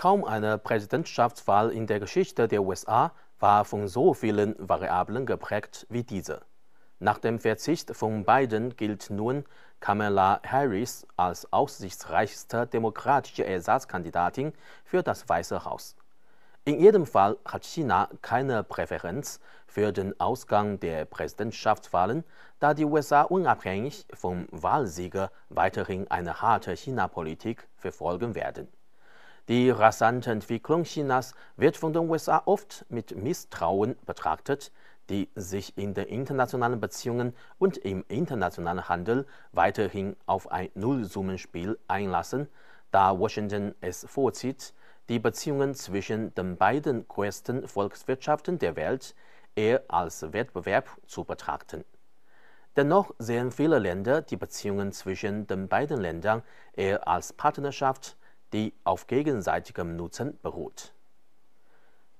Kaum eine Präsidentschaftswahl in der Geschichte der USA war von so vielen Variablen geprägt wie diese. Nach dem Verzicht von Biden gilt nun Kamala Harris als aussichtsreichste demokratische Ersatzkandidatin für das Weiße Haus. In jedem Fall hat China keine Präferenz für den Ausgang der Präsidentschaftswahlen, da die USA unabhängig vom Wahlsieger weiterhin eine harte China-Politik verfolgen werden. Die rasante Entwicklung Chinas wird von den USA oft mit Misstrauen betrachtet, die sich in den internationalen Beziehungen und im internationalen Handel weiterhin auf ein Nullsummenspiel einlassen, da Washington es vorzieht, die Beziehungen zwischen den beiden größten Volkswirtschaften der Welt eher als Wettbewerb zu betrachten. Dennoch sehen viele Länder die Beziehungen zwischen den beiden Ländern eher als Partnerschaft die auf gegenseitigem Nutzen beruht.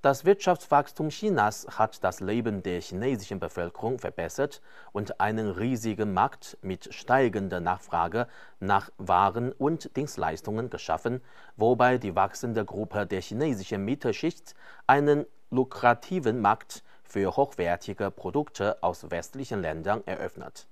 Das Wirtschaftswachstum Chinas hat das Leben der chinesischen Bevölkerung verbessert und einen riesigen Markt mit steigender Nachfrage nach Waren und Dienstleistungen geschaffen, wobei die wachsende Gruppe der chinesischen Mittelschicht einen lukrativen Markt für hochwertige Produkte aus westlichen Ländern eröffnet.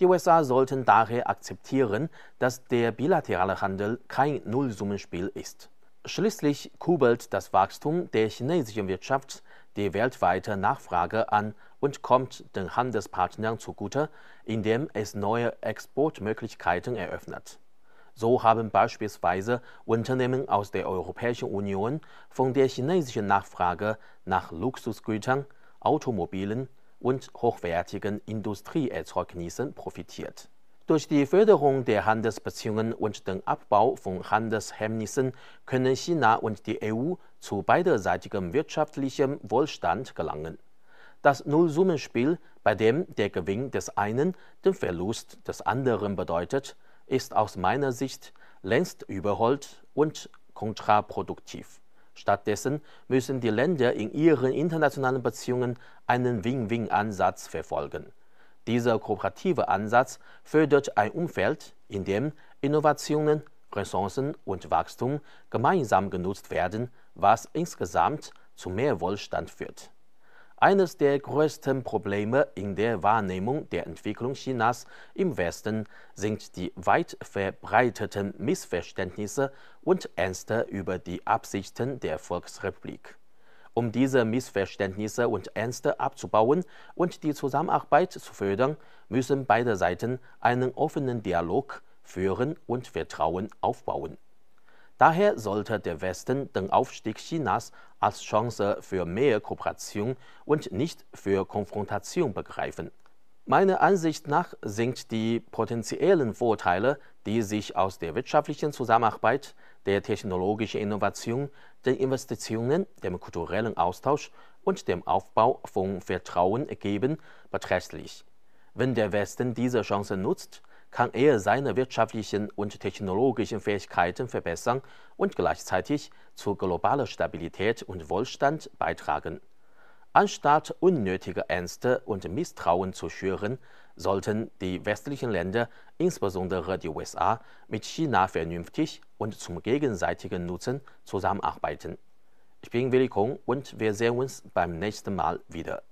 Die USA sollten daher akzeptieren, dass der bilaterale Handel kein Nullsummenspiel ist. Schließlich kubelt das Wachstum der chinesischen Wirtschaft die weltweite Nachfrage an und kommt den Handelspartnern zugute, indem es neue Exportmöglichkeiten eröffnet. So haben beispielsweise Unternehmen aus der Europäischen Union von der chinesischen Nachfrage nach Luxusgütern, Automobilen und hochwertigen Industrieerzeugnissen profitiert. Durch die Förderung der Handelsbeziehungen und den Abbau von Handelshemmnissen können China und die EU zu beiderseitigem wirtschaftlichem Wohlstand gelangen. Das Nullsummenspiel, bei dem der Gewinn des einen den Verlust des anderen bedeutet, ist aus meiner Sicht längst überholt und kontraproduktiv. Stattdessen müssen die Länder in ihren internationalen Beziehungen einen Win-Win-Ansatz verfolgen. Dieser kooperative Ansatz fördert ein Umfeld, in dem Innovationen, Ressourcen und Wachstum gemeinsam genutzt werden, was insgesamt zu mehr Wohlstand führt. Eines der größten Probleme in der Wahrnehmung der Entwicklung Chinas im Westen sind die weit verbreiteten Missverständnisse und Ängste über die Absichten der Volksrepublik. Um diese Missverständnisse und Ängste abzubauen und die Zusammenarbeit zu fördern, müssen beide Seiten einen offenen Dialog führen und Vertrauen aufbauen. Daher sollte der Westen den Aufstieg Chinas als Chance für mehr Kooperation und nicht für Konfrontation begreifen. Meiner Ansicht nach sind die potenziellen Vorteile, die sich aus der wirtschaftlichen Zusammenarbeit, der technologischen Innovation, den Investitionen, dem kulturellen Austausch und dem Aufbau von Vertrauen ergeben, beträchtlich. Wenn der Westen diese Chance nutzt, kann er seine wirtschaftlichen und technologischen Fähigkeiten verbessern und gleichzeitig zu globaler Stabilität und Wohlstand beitragen. Anstatt unnötige Ängste und Misstrauen zu schüren, sollten die westlichen Länder, insbesondere die USA, mit China vernünftig und zum gegenseitigen Nutzen zusammenarbeiten. Ich bin Willi Kong und wir sehen uns beim nächsten Mal wieder.